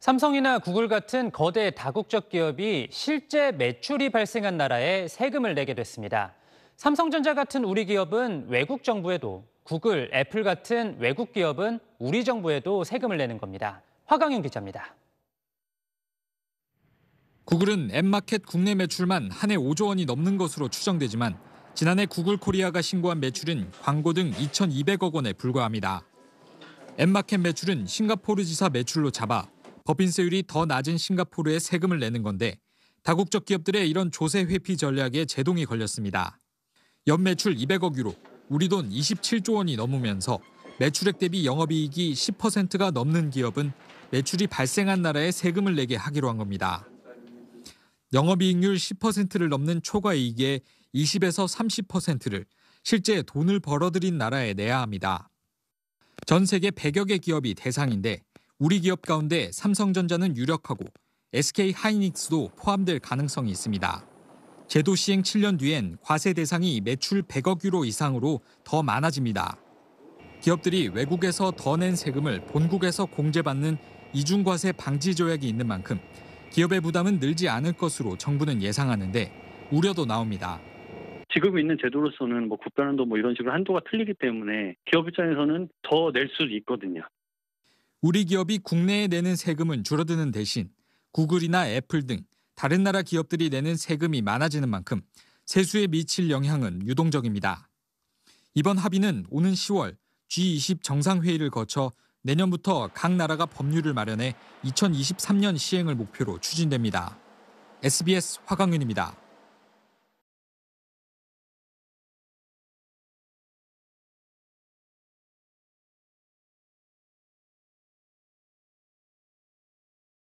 삼성이나 구글 같은 거대 다국적 기업이 실제 매출이 발생한 나라에 세금을 내게 됐습니다. 삼성전자 같은 우리 기업은 외국 정부에도, 구글, 애플 같은 외국 기업은 우리 정부에도 세금을 내는 겁니다. 화강윤 기자입니다. 구글은 앱마켓 국내 매출만 한해 5조 원이 넘는 것으로 추정되지만 지난해 구글 코리아가 신고한 매출은 광고 등 2,200억 원에 불과합니다. 앱마켓 매출은 싱가포르 지사 매출로 잡아 법인세율이 더 낮은 싱가포르에 세금을 내는 건데 다국적 기업들의 이런 조세 회피 전략에 제동이 걸렸습니다. 연매출 200억 유로, 우리 돈 27조 원이 넘으면서 매출액 대비 영업이익이 10%가 넘는 기업은 매출이 발생한 나라에 세금을 내게 하기로 한 겁니다. 영업이익률 10%를 넘는 초과이익의 20에서 30%를 실제 돈을 벌어들인 나라에 내야 합니다. 전 세계 100여 개 기업이 대상인데 우리 기업 가운데 삼성전자는 유력하고 SK 하이닉스도 포함될 가능성이 있습니다. 제도 시행 7년 뒤엔 과세 대상이 매출 100억 유로 이상으로 더 많아집니다. 기업들이 외국에서 더 낸 세금을 본국에서 공제받는 이중과세 방지 조약이 있는 만큼 기업의 부담은 늘지 않을 것으로 정부는 예상하는데 우려도 나옵니다. 지금 있는 제도로서는 뭐 국가난도 뭐 이런 식으로 한도가 틀리기 때문에 기업 입장에서는 더 낼 수 있거든요. 우리 기업이 국내에 내는 세금은 줄어드는 대신 구글이나 애플 등 다른 나라 기업들이 내는 세금이 많아지는 만큼 세수에 미칠 영향은 유동적입니다. 이번 합의는 오는 10월 G20 정상회의를 거쳐 내년부터 각 나라가 법률을 마련해 2023년 시행을 목표로 추진됩니다. SBS 화강윤입니다.